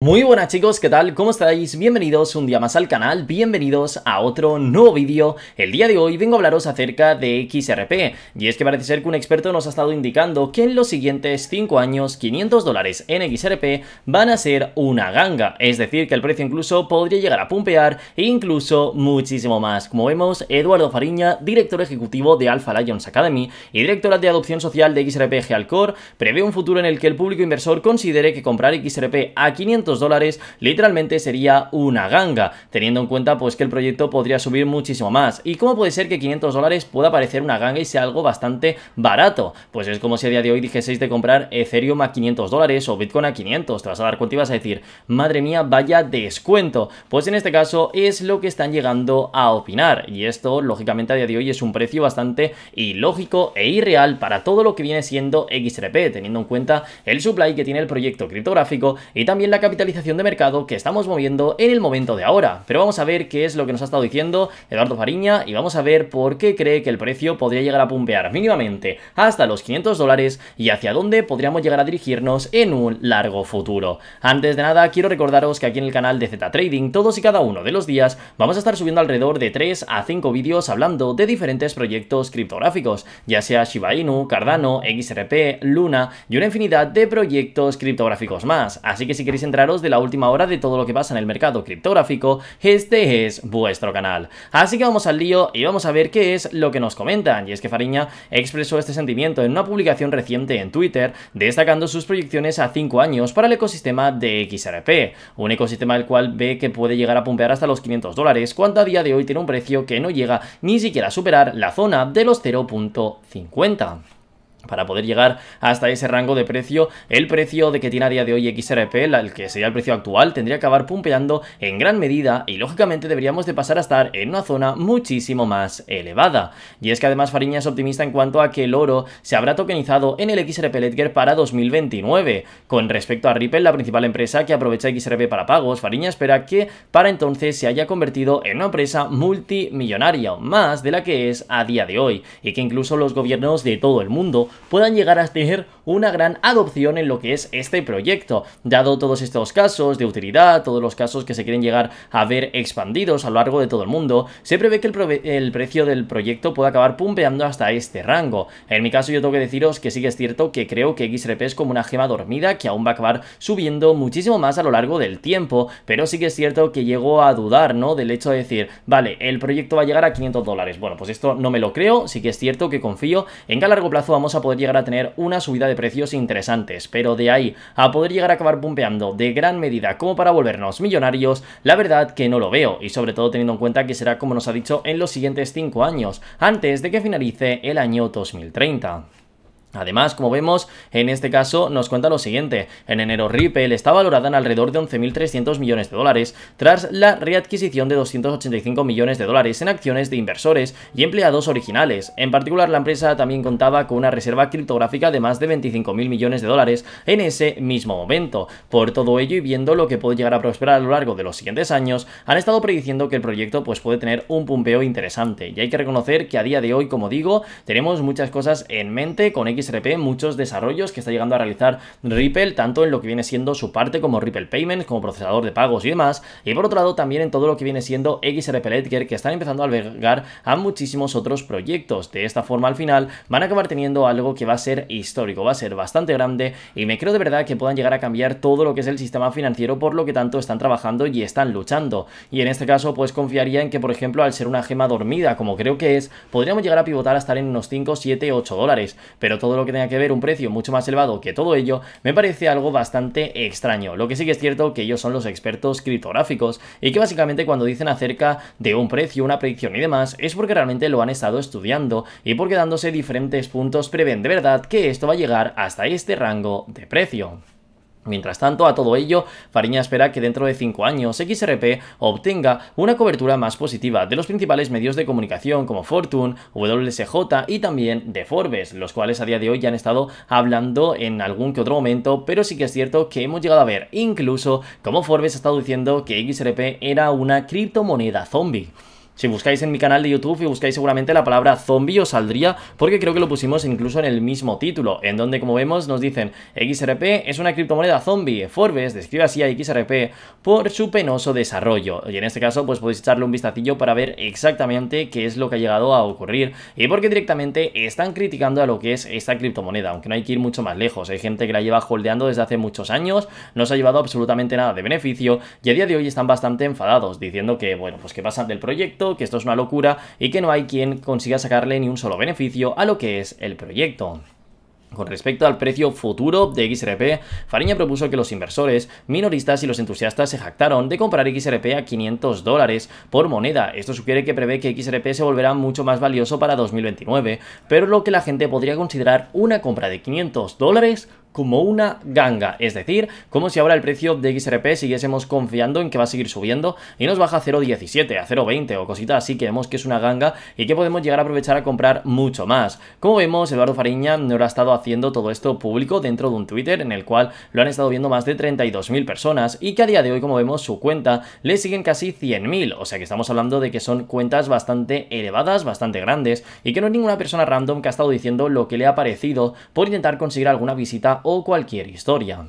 Muy buenas chicos, ¿qué tal? ¿Cómo estáis? Bienvenidos un día más al canal, bienvenidos a otro nuevo vídeo. El día de hoy vengo a hablaros acerca de XRP, y es que parece ser que un experto nos ha estado indicando que en los siguientes 5 años 500 dólares en XRP van a ser una ganga, es decir, que el precio incluso podría llegar a pumpear e incluso muchísimo más. Como vemos, Eduardo Fariña, director ejecutivo de Alpha Lions Academy y director de adopción social de XRP Gealcore, prevé un futuro en el que el público inversor considere que comprar XRP a 500 dólares literalmente sería una ganga, teniendo en cuenta pues que el proyecto podría subir muchísimo más. ¿Y cómo puede ser que 500 dólares pueda parecer una ganga y sea algo bastante barato? Pues es como si a día de hoy dijeseis de comprar Ethereum a 500 dólares o Bitcoin a 500, te vas a dar cuenta y vas a decir, madre mía, vaya descuento. Pues en este caso es lo que están llegando a opinar y esto lógicamente a día de hoy es un precio bastante ilógico e irreal para todo lo que viene siendo XRP, teniendo en cuenta el supply que tiene el proyecto criptográfico y también la capital de mercado que estamos moviendo en el momento de ahora. Pero vamos a ver qué es lo que nos ha estado diciendo Eduardo Fariña y vamos a ver por qué cree que el precio podría llegar a pumpear mínimamente hasta los 500 dólares y hacia dónde podríamos llegar a dirigirnos en un largo futuro. Antes de nada, quiero recordaros que aquí en el canal de Z Trading, todos y cada uno de los días, vamos a estar subiendo alrededor de 3 a 5 vídeos hablando de diferentes proyectos criptográficos, ya sea Shiba Inu, Cardano, XRP, Luna y una infinidad de proyectos criptográficos más. Así que si queréis entrar de la última hora de todo lo que pasa en el mercado criptográfico, este es vuestro canal. Así que vamos al lío y vamos a ver qué es lo que nos comentan. Y es que Fariña expresó este sentimiento en una publicación reciente en Twitter, destacando sus proyecciones a 5 años para el ecosistema de XRP, un ecosistema el cual ve que puede llegar a pumpear hasta los 500 dólares, cuando a día de hoy tiene un precio que no llega ni siquiera a superar la zona de los 0.50 para poder llegar hasta ese rango de precio, el precio de que tiene a día de hoy XRP, el que sería el precio actual, tendría que acabar pumpeando en gran medida y lógicamente deberíamos de pasar a estar en una zona muchísimo más elevada. Y es que además Fariña es optimista en cuanto a que el oro se habrá tokenizado en el XRP Ledger para 2029. Con respecto a Ripple, la principal empresa que aprovecha XRP para pagos, Fariña espera que para entonces se haya convertido en una empresa multimillonaria, más de la que es a día de hoy, y que incluso los gobiernos de todo el mundo puedan llegar a tener una gran adopción en lo que es este proyecto, dado todos estos casos de utilidad, todos los casos que se quieren llegar a ver expandidos a lo largo de todo el mundo, se prevé que el, precio del proyecto pueda acabar pumpeando hasta este rango. En mi caso yo tengo que deciros que sí que es cierto que creo que XRP es como una gema dormida que aún va a acabar subiendo muchísimo más a lo largo del tiempo, pero sí que es cierto que llego a dudar, ¿no? Del hecho de decir, vale, el proyecto va a llegar a 500 dólares. Bueno, pues esto no me lo creo, sí que es cierto que confío en que a largo plazo vamos a poder llegar a tener una subida de precios interesantes, pero de ahí a poder llegar a acabar pumpeando de gran medida como para volvernos millonarios, la verdad que no lo veo, y sobre todo teniendo en cuenta que será como nos ha dicho en los siguientes 5 años, antes de que finalice el año 2030. Además, como vemos, en este caso nos cuenta lo siguiente. En enero Ripple está valorada en alrededor de 11.300 millones de dólares, tras la readquisición de 285 millones de dólares en acciones de inversores y empleados originales. En particular, la empresa también contaba con una reserva criptográfica de más de 25.000 millones de dólares en ese mismo momento. Por todo ello y viendo lo que puede llegar a prosperar a lo largo de los siguientes años, han estado prediciendo que el proyecto pues, puede tener un pumpeo interesante. Y hay que reconocer que a día de hoy, como digo, tenemos muchas cosas en mente con XRP muchos desarrollos que está llegando a realizar Ripple, tanto en lo que viene siendo su parte como Ripple Payments, como procesador de pagos y demás, y por otro lado también en todo lo que viene siendo XRP Ledger, que están empezando a albergar a muchísimos otros proyectos. De esta forma, al final, van a acabar teniendo algo que va a ser histórico, va a ser bastante grande y me creo de verdad que puedan llegar a cambiar todo lo que es el sistema financiero por lo que tanto están trabajando y están luchando. Y en este caso, pues confiaría en que, por ejemplo, al ser una gema dormida, como creo que es, podríamos llegar a pivotar a estar en unos 5, 7, 8 dólares, pero todo todo lo que tenga que ver un precio mucho más elevado que todo ello, me parece algo bastante extraño. Lo que sí que es cierto que ellos son los expertos criptográficos y que básicamente cuando dicen acerca de un precio, una predicción y demás, es porque realmente lo han estado estudiando y porque dándose diferentes puntos prevén de verdad que esto va a llegar hasta este rango de precio. Mientras tanto, a todo ello, Fariña espera que dentro de 5 años XRP obtenga una cobertura más positiva de los principales medios de comunicación como Fortune, WSJ y también de Forbes, los cuales a día de hoy ya han estado hablando en algún que otro momento, pero sí que es cierto que hemos llegado a ver incluso como Forbes ha estado diciendo que XRP era una criptomoneda zombie. Si buscáis en mi canal de YouTube y buscáis seguramente la palabra zombie os saldría porque creo que lo pusimos incluso en el mismo título, en donde como vemos nos dicen XRP es una criptomoneda zombie, Forbes describe así a XRP por su penoso desarrollo. Y en este caso pues podéis echarle un vistacillo para ver exactamente qué es lo que ha llegado a ocurrir y porque directamente están criticando a lo que es esta criptomoneda, aunque no hay que ir mucho más lejos. Hay gente que la lleva holdeando desde hace muchos años, no se ha llevado absolutamente nada de beneficio y a día de hoy están bastante enfadados diciendo que bueno pues qué pasa del proyecto que esto es una locura y que no hay quien consiga sacarle ni un solo beneficio a lo que es el proyecto. Con respecto al precio futuro de XRP, Fariña propuso que los inversores, minoristas y los entusiastas se jactaron de comprar XRP a 500 dólares por moneda. Esto sugiere que prevé que XRP se volverá mucho más valioso para 2029, pero lo que la gente podría considerar una compra de 500 dólares como una ganga, es decir, como si ahora el precio de XRP siguiésemos confiando en que va a seguir subiendo y nos baja a 0.17, a 0.20 o cositas así que vemos que es una ganga y que podemos llegar a aprovechar a comprar mucho más. Como vemos, Eduardo Fariña no lo ha estado haciendo todo esto público dentro de un Twitter en el cual lo han estado viendo más de 32.000 personas y que a día de hoy, como vemos, su cuenta le siguen casi 100.000, o sea que estamos hablando de que son cuentas bastante elevadas, bastante grandes y que no hay ninguna persona random que ha estado diciendo lo que le ha parecido por intentar conseguir alguna visita o cualquier historia.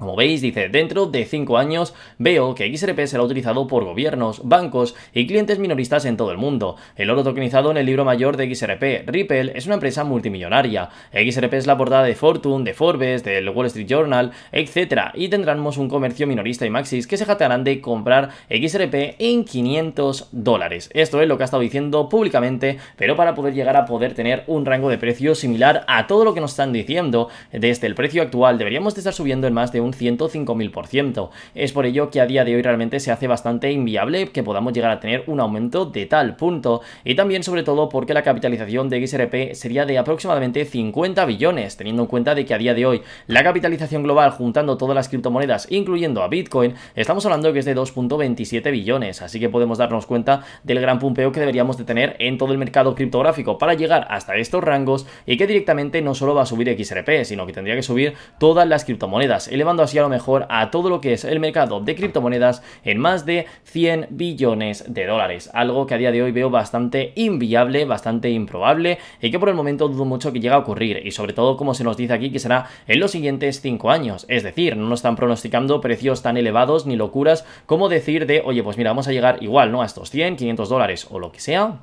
Como veis, dice, dentro de 5 años veo que XRP será utilizado por gobiernos, bancos y clientes minoristas en todo el mundo. El oro tokenizado en el libro mayor de XRP, Ripple, es una empresa multimillonaria. XRP es la portada de Fortune, de Forbes, del Wall Street Journal, etc. Y tendremos un comercio minorista y maxis que se jatearán de comprar XRP en 500 dólares. Esto es lo que ha estado diciendo públicamente, pero para poder llegar a poder tener un rango de precio similar a todo lo que nos están diciendo, desde el precio actual deberíamos de estar subiendo en más de un 105.000%. Es por ello que a día de hoy realmente se hace bastante inviable que podamos llegar a tener un aumento de tal punto. Y también sobre todo porque la capitalización de XRP sería de aproximadamente 50 billones, teniendo en cuenta de que a día de hoy la capitalización global juntando todas las criptomonedas, incluyendo a Bitcoin, estamos hablando que es de 2.27 billones, así que podemos darnos cuenta del gran pumpeo que deberíamos de tener en todo el mercado criptográfico para llegar hasta estos rangos y que directamente no solo va a subir XRP, sino que tendría que subir todas las criptomonedas, elevando así a lo mejor a todo lo que es el mercado de criptomonedas en más de 100 billones de dólares. Algo que a día de hoy veo bastante inviable, bastante improbable y que por el momento dudo mucho que llegue a ocurrir. Y sobre todo, como se nos dice aquí, que será en los siguientes 5 años. Es decir, no nos están pronosticando precios tan elevados ni locuras como decir de, oye, pues mira, vamos a llegar igual, ¿no? A estos 100, 500 dólares o lo que sea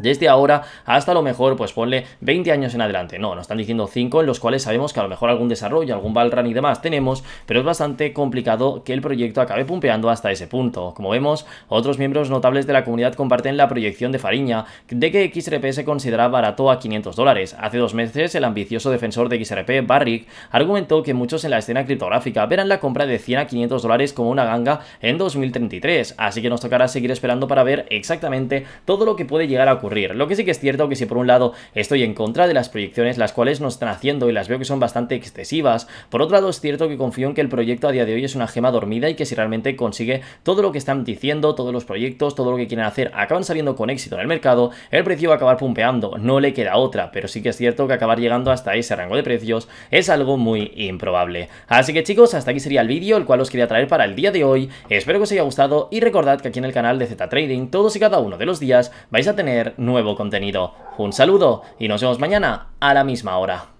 desde ahora hasta a lo mejor, pues ponle 20 años en adelante. No, nos están diciendo 5 en los cuales sabemos que a lo mejor algún desarrollo, algún run y demás tenemos, pero es bastante complicado que el proyecto acabe pumpeando hasta ese punto. Como vemos, otros miembros notables de la comunidad comparten la proyección de Fariña de que XRP se considera barato a 500 dólares. Hace dos meses, el ambicioso defensor de XRP, Barrick, argumentó que muchos en la escena criptográfica verán la compra de 100 a 500 dólares como una ganga en 2033, así que nos tocará seguir esperando para ver exactamente todo lo que puede llegar a ocurrir lo que sí que es cierto que si por un lado estoy en contra de las proyecciones las cuales nos están haciendo y las veo que son bastante excesivas, por otro lado es cierto que confío en que el proyecto a día de hoy es una gema dormida y que si realmente consigue todo lo que están diciendo, todos los proyectos, todo lo que quieren hacer, acaban saliendo con éxito en el mercado, el precio va a acabar pumpeando, no le queda otra, pero sí que es cierto que acabar llegando hasta ese rango de precios es algo muy improbable. Así que chicos, hasta aquí sería el vídeo, el cual os quería traer para el día de hoy, espero que os haya gustado y recordad que aquí en el canal de Z Trading todos y cada uno de los días vais a tener nuevo contenido. Un saludo y nos vemos mañana a la misma hora.